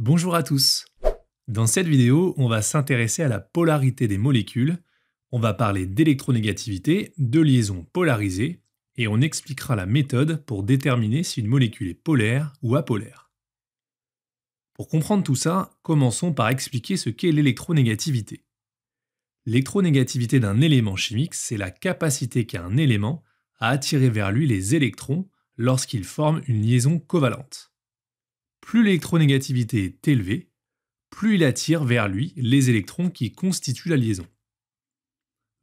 Bonjour à tous Dans cette vidéo, on va s'intéresser à la polarité des molécules, on va parler d'électronégativité, de liaisons polarisées, et on expliquera la méthode pour déterminer si une molécule est polaire ou apolaire. Pour comprendre tout ça, commençons par expliquer ce qu'est l'électronégativité. L'électronégativité d'un élément chimique, c'est la capacité qu'a un élément à attirer vers lui les électrons lorsqu'il forme une liaison covalente. Plus l'électronégativité est élevée, plus il attire vers lui les électrons qui constituent la liaison.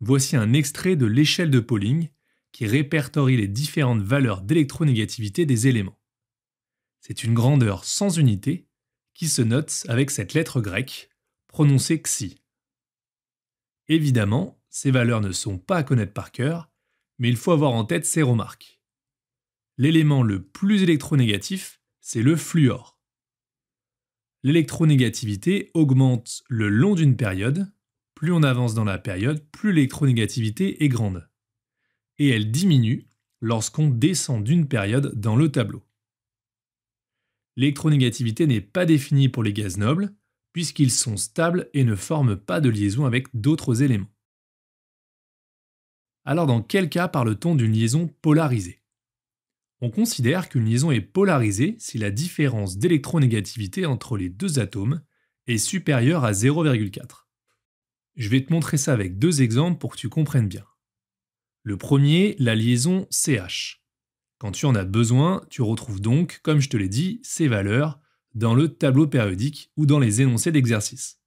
Voici un extrait de l'échelle de Pauling qui répertorie les différentes valeurs d'électronégativité des éléments. C'est une grandeur sans unité qui se note avec cette lettre grecque, prononcée xi. Évidemment, ces valeurs ne sont pas à connaître par cœur, mais il faut avoir en tête ces remarques. L'élément le plus électronégatif, c'est le fluor l'électronégativité augmente le long d'une période. Plus on avance dans la période, plus l'électronégativité est grande. Et elle diminue lorsqu'on descend d'une période dans le tableau. L'électronégativité n'est pas définie pour les gaz nobles, puisqu'ils sont stables et ne forment pas de liaison avec d'autres éléments. Alors dans quel cas parle-t-on d'une liaison polarisée on considère qu'une liaison est polarisée si la différence d'électronégativité entre les deux atomes est supérieure à 0,4. Je vais te montrer ça avec deux exemples pour que tu comprennes bien. Le premier, la liaison CH. Quand tu en as besoin, tu retrouves donc, comme je te l'ai dit, ces valeurs dans le tableau périodique ou dans les énoncés d'exercice.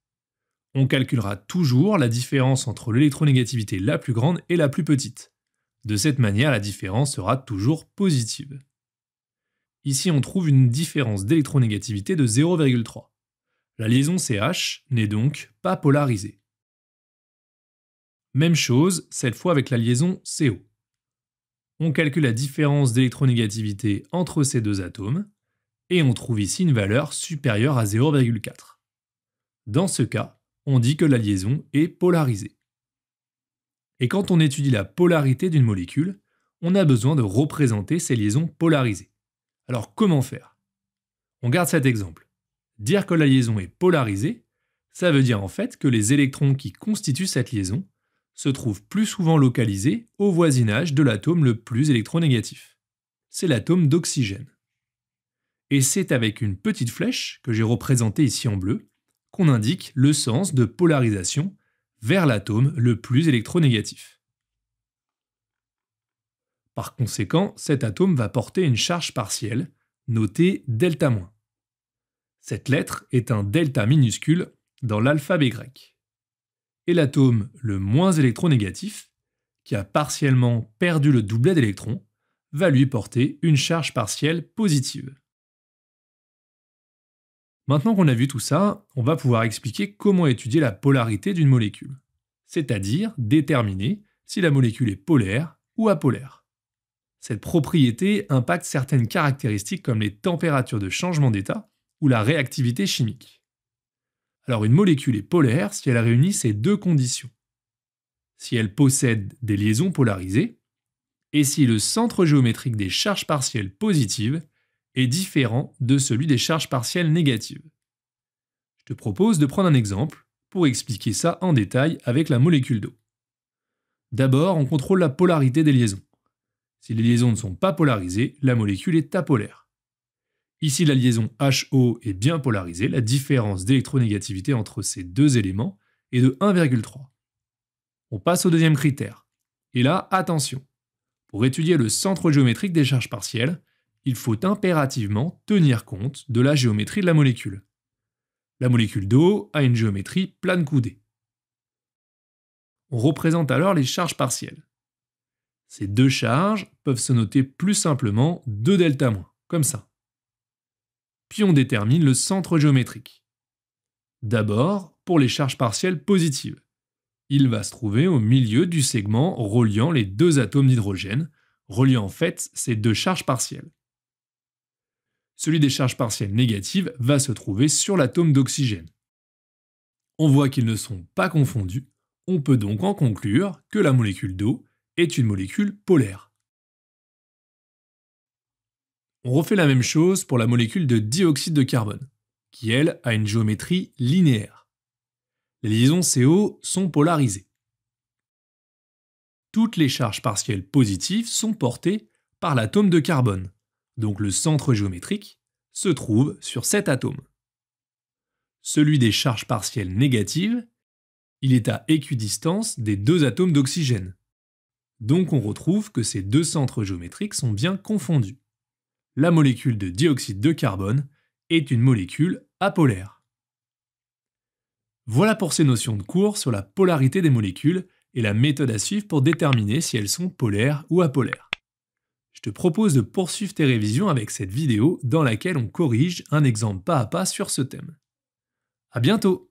On calculera toujours la différence entre l'électronégativité la plus grande et la plus petite. De cette manière, la différence sera toujours positive. Ici, on trouve une différence d'électronégativité de 0,3. La liaison CH n'est donc pas polarisée. Même chose, cette fois avec la liaison CO. On calcule la différence d'électronégativité entre ces deux atomes, et on trouve ici une valeur supérieure à 0,4. Dans ce cas, on dit que la liaison est polarisée. Et quand on étudie la polarité d'une molécule, on a besoin de représenter ces liaisons polarisées. Alors comment faire On garde cet exemple. Dire que la liaison est polarisée, ça veut dire en fait que les électrons qui constituent cette liaison se trouvent plus souvent localisés au voisinage de l'atome le plus électronégatif. C'est l'atome d'oxygène. Et c'est avec une petite flèche, que j'ai représentée ici en bleu, qu'on indique le sens de polarisation vers l'atome le plus électronégatif. Par conséquent, cet atome va porter une charge partielle, notée delta-. Cette lettre est un delta minuscule dans l'alphabet grec. Et l'atome le moins électronégatif, qui a partiellement perdu le doublet d'électrons, va lui porter une charge partielle positive. Maintenant qu'on a vu tout ça, on va pouvoir expliquer comment étudier la polarité d'une molécule, c'est-à-dire déterminer si la molécule est polaire ou apolaire. Cette propriété impacte certaines caractéristiques comme les températures de changement d'état ou la réactivité chimique. Alors une molécule est polaire si elle réunit ces deux conditions. Si elle possède des liaisons polarisées et si le centre géométrique des charges partielles positives est différent de celui des charges partielles négatives. Je te propose de prendre un exemple pour expliquer ça en détail avec la molécule d'eau. D'abord, on contrôle la polarité des liaisons. Si les liaisons ne sont pas polarisées, la molécule est apolaire. Ici, la liaison HO est bien polarisée, la différence d'électronégativité entre ces deux éléments est de 1,3. On passe au deuxième critère. Et là, attention. Pour étudier le centre géométrique des charges partielles, il faut impérativement tenir compte de la géométrie de la molécule. La molécule d'eau a une géométrie plane coudée. On représente alors les charges partielles. Ces deux charges peuvent se noter plus simplement 2 delta moins, comme ça. Puis on détermine le centre géométrique. D'abord, pour les charges partielles positives. Il va se trouver au milieu du segment reliant les deux atomes d'hydrogène, reliant en fait ces deux charges partielles celui des charges partielles négatives va se trouver sur l'atome d'oxygène. On voit qu'ils ne sont pas confondus, on peut donc en conclure que la molécule d'eau est une molécule polaire. On refait la même chose pour la molécule de dioxyde de carbone, qui elle a une géométrie linéaire. Les liaisons CO sont polarisées. Toutes les charges partielles positives sont portées par l'atome de carbone, donc le centre géométrique, se trouve sur cet atome. Celui des charges partielles négatives, il est à équidistance des deux atomes d'oxygène. Donc on retrouve que ces deux centres géométriques sont bien confondus. La molécule de dioxyde de carbone est une molécule apolaire. Voilà pour ces notions de cours sur la polarité des molécules et la méthode à suivre pour déterminer si elles sont polaires ou apolaires je te propose de poursuivre tes révisions avec cette vidéo dans laquelle on corrige un exemple pas à pas sur ce thème. À bientôt